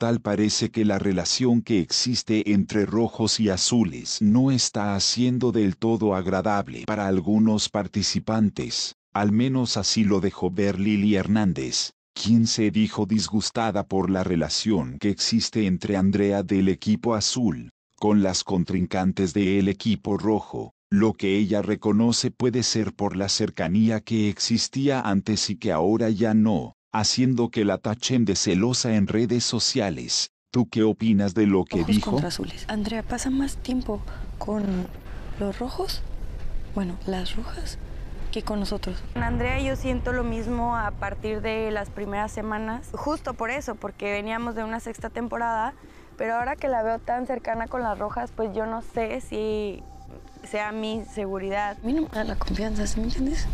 Tal parece que la relación que existe entre rojos y azules no está haciendo del todo agradable para algunos participantes, al menos así lo dejó ver Lili Hernández, quien se dijo disgustada por la relación que existe entre Andrea del equipo azul, con las contrincantes del equipo rojo, lo que ella reconoce puede ser por la cercanía que existía antes y que ahora ya no, haciendo que la tachen de celosa en redes sociales. ¿Tú qué opinas de lo que dijo? azules. Andrea, pasa más tiempo con los rojos, bueno, las rojas, que con nosotros. Andrea, yo siento lo mismo a partir de las primeras semanas, justo por eso, porque veníamos de una sexta temporada, pero ahora que la veo tan cercana con las rojas, pues yo no sé si sea mi seguridad. A mí la confianza, ¿sí me entiendes?